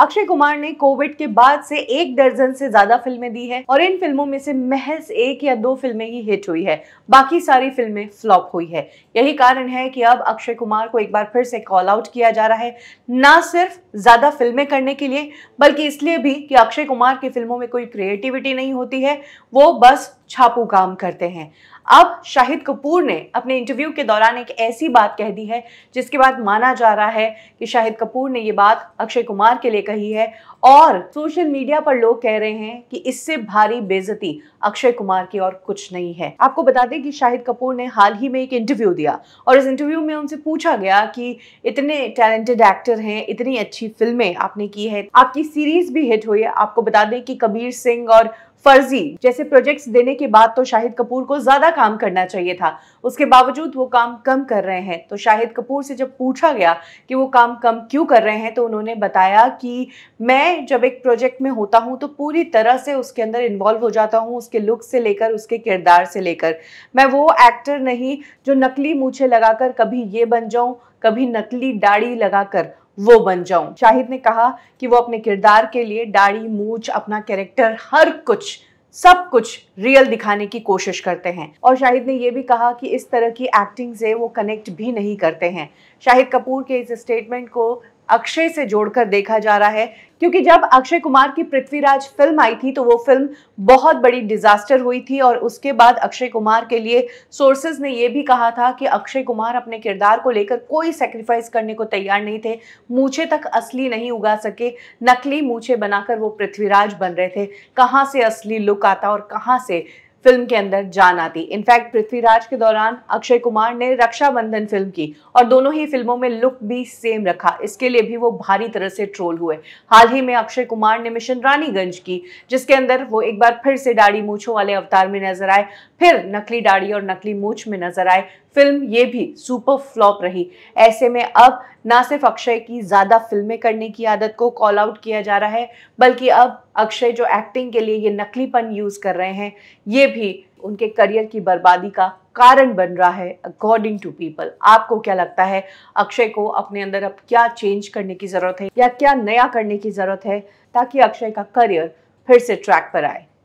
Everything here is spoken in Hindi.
अक्षय कुमार ने कोविड के बाद से एक दर्जन से ज्यादा फिल्में दी है और इन फिल्मों में से महज एक या दो फिल्में ही हिट हुई है बाकी सारी फिल्में फ्लॉप हुई है यही कारण है कि अब अक्षय कुमार को एक बार फिर से कॉल आउट किया जा रहा है ना सिर्फ ज्यादा फिल्में करने के लिए बल्कि इसलिए भी कि अक्षय कुमार की फिल्मों में कोई क्रिएटिविटी नहीं होती है वो बस छापू काम करते हैं अब शाहिद कपूर ने अपने इंटरव्यू के दौरान एक ऐसी बात कह दी है जिसके बाद माना जा रहा है कि शाहिद कपूर ने ये बात अक्षय कुमार के लिए कही है और सोशल मीडिया पर लोग कह रहे हैं कि इससे भारी बेजती अक्षय कुमार की और कुछ नहीं है आपको बता दें कि शाहिद कपूर ने हाल ही में एक इंटरव्यू दिया और इस इंटरव्यू में उनसे पूछा गया कि इतने टैलेंटेड एक्टर हैं इतनी अच्छी फिल्में आपने की है आपकी सीरीज भी हिट हुई है आपको बता दें कि कबीर सिंह और फर्जी जैसे प्रोजेक्ट्स देने के बाद तो शाहिद कपूर को ज्यादा काम करना चाहिए था उसके बावजूद वो काम कम कर रहे हैं तो शाहिद कपूर से जब पूछा गया कि वो काम कम क्यों कर रहे हैं तो उन्होंने बताया कि मैं जब एक प्रोजेक्ट में होता हूँ तो पूरी तरह से उसके अंदर इन्वॉल्व हो जाता हूँ उसके लुक से लेकर उसके किरदार से लेकर मैं वो एक्टर नहीं जो नकली मूछे लगाकर कभी ये बन जाऊँ कभी नकली दाढ़ी लगाकर वो बन जाऊं शाहिद ने कहा कि वो अपने किरदार के लिए दाढ़ी मूछ अपना कैरेक्टर हर कुछ सब कुछ रियल दिखाने की कोशिश करते हैं और शाहिद ने यह भी कहा कि इस तरह की एक्टिंग से वो कनेक्ट भी नहीं करते हैं शाहिद कपूर के इस स्टेटमेंट को अक्षय से जोड़कर देखा जा रहा है क्योंकि जब अक्षय कुमार की पृथ्वीराज फिल्म आई थी तो वो फिल्म बहुत बड़ी डिजास्टर हुई थी और उसके बाद अक्षय कुमार के लिए सोर्सेज ने ये भी कहा था कि अक्षय कुमार अपने किरदार को लेकर कोई सेक्रीफाइस करने को तैयार नहीं थे मूछे तक असली नहीं उगा सके नकली मूछे बनाकर वो पृथ्वीराज बन रहे थे कहाँ से असली लुक आता और कहाँ से फिल्म के अंदर जान आती इनफैक्ट पृथ्वीराज के दौरान अक्षय कुमार ने रक्षाबंधन फिल्म की और दोनों ही फिल्मों में लुक भी सेम रखा इसके लिए भी वो भारी तरह से ट्रोल हुए हाल ही में अक्षय कुमार ने मिशन रानीगंज की जिसके अंदर वो एक बार फिर से दाढ़ी मूछों वाले अवतार में नजर आए फिर नकली दाढ़ी और नकली मूछ में नजर आए फिल्म ये भी सुपर फ्लॉप रही ऐसे में अब ना सिर्फ अक्षय की ज़्यादा फिल्में करने की आदत को कॉल आउट किया जा रहा है बल्कि अब अक्षय जो एक्टिंग के लिए ये नकलीपन यूज़ कर रहे हैं ये भी उनके करियर की बर्बादी का कारण बन रहा है अकॉर्डिंग टू पीपल आपको क्या लगता है अक्षय को अपने अंदर अब क्या चेंज करने की ज़रूरत है या क्या नया करने की ज़रूरत है ताकि अक्षय का करियर फिर से ट्रैक पर आए